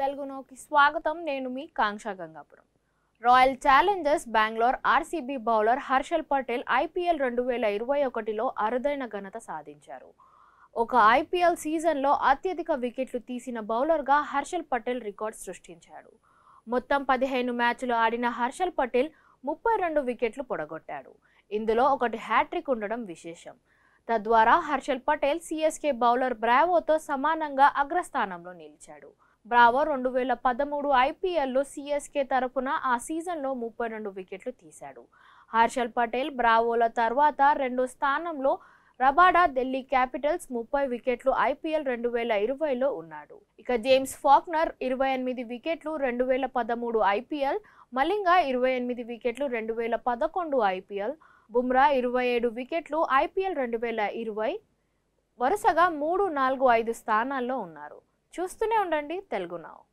తెలుగులోకి స్వాగతం నేను మీ Kanksha Gangapuram royal challengers Bangalore RCB bowler Harshal Patel IPL రెండు వేల ఇరవై ఒకటిలో అరుదైన ఘనత సాధించారు ఒక ఐపీఎల్ సీజన్లో అత్యధిక వికెట్లు తీసిన బౌలర్గా హర్షల్ పటేల్ రికార్డ్ సృష్టించాడు మొత్తం పదిహేను మ్యాచ్లు ఆడిన హర్షల్ పటేల్ ముప్పై రెండు వికెట్లు పొడగొట్టాడు ఇందులో ఒకటి హ్యాట్రిక్ ఉండడం విశేషం తద్వారా హర్షల్ పటేల్ సిఎస్కే బౌలర్ బ్రావోతో సమానంగా అగ్రస్థానంలో నిలిచాడు బ్రావో రెండు వేల పదమూడు ఐపీఎల్లో సిఎస్కే తరపున ఆ సీజన్లో ముప్పై రెండు వికెట్లు తీశాడు హర్షల్ పటేల్ బ్రావోల తర్వాత రెండో స్థానంలో రబాడా ఢిల్లీ క్యాపిటల్స్ ముప్పై వికెట్లు ఐపీఎల్ రెండు వేల ఇరవైలో ఉన్నాడు ఇక జేమ్స్ ఫాక్నర్ ఇరవై ఎనిమిది వికెట్లు రెండు వేల పదమూడు ఐపీఎల్ మలింగా ఇరవై ఎనిమిది వికెట్లు రెండు వేల పదకొండు ఐపీఎల్ బుమ్రా ఇరవై ఏడు వికెట్లు ఐపీఎల్ రెండు వేల ఇరవై వరుసగా మూడు నాలుగు ఐదు స్థానాల్లో ఉన్నారు చూస్తూనే ఉండండి తెలుగు నావు